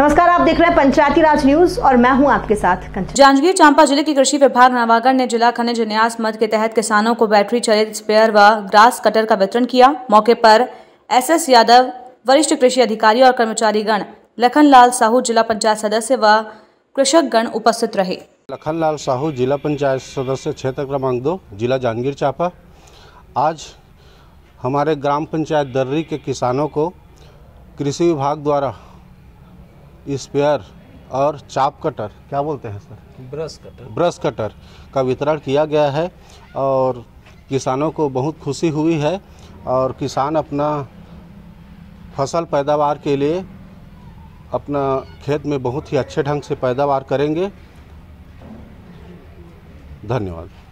नमस्कार आप देख रहे हैं पंचायती राज न्यूज और मैं हूं आपके साथ जांजगीर चांपा जिले के कृषि विभाग नवागढ़ ने जिला खनिज न्यास मद के तहत किसानों को बैटरी चलित स्पेयर व ग्रास कटर का वितरण किया मौके पर एसएस यादव वरिष्ठ कृषि अधिकारी और कर्मचारी गण लखन लाल साहू जिला पंचायत सदस्य व कृषक गण उपस्थित रहे लखन लाल साहू जिला पंचायत सदस्य क्षेत्र क्रमांक दो जिला जांजगीर चांपा आज हमारे ग्राम पंचायत दर्री के किसानों को कृषि विभाग द्वारा स्पेयर और चाप कटर क्या बोलते हैं sir brush cutter brush cutter का वितरण किया गया है और किसानों को बहुत खुशी हुई है और किसान अपना फसल पैदावार के लिए अपना खेत में बहुत ही अच्छे ढंग से पैदावार करेंगे धन्यवाद